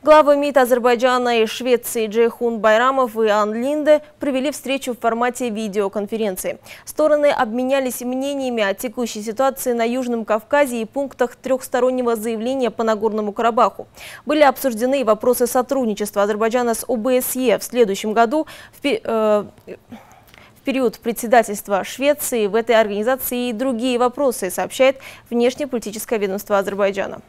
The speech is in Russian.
Главы МИД Азербайджана и Швеции Джейхун Байрамов и Ан Линде провели встречу в формате видеоконференции. Стороны обменялись мнениями о текущей ситуации на Южном Кавказе и пунктах трехстороннего заявления по Нагорному Карабаху. Были обсуждены вопросы сотрудничества Азербайджана с ОБСЕ в следующем году. В, э, в период председательства Швеции в этой организации и другие вопросы, сообщает внешнеполитическое ведомство Азербайджана.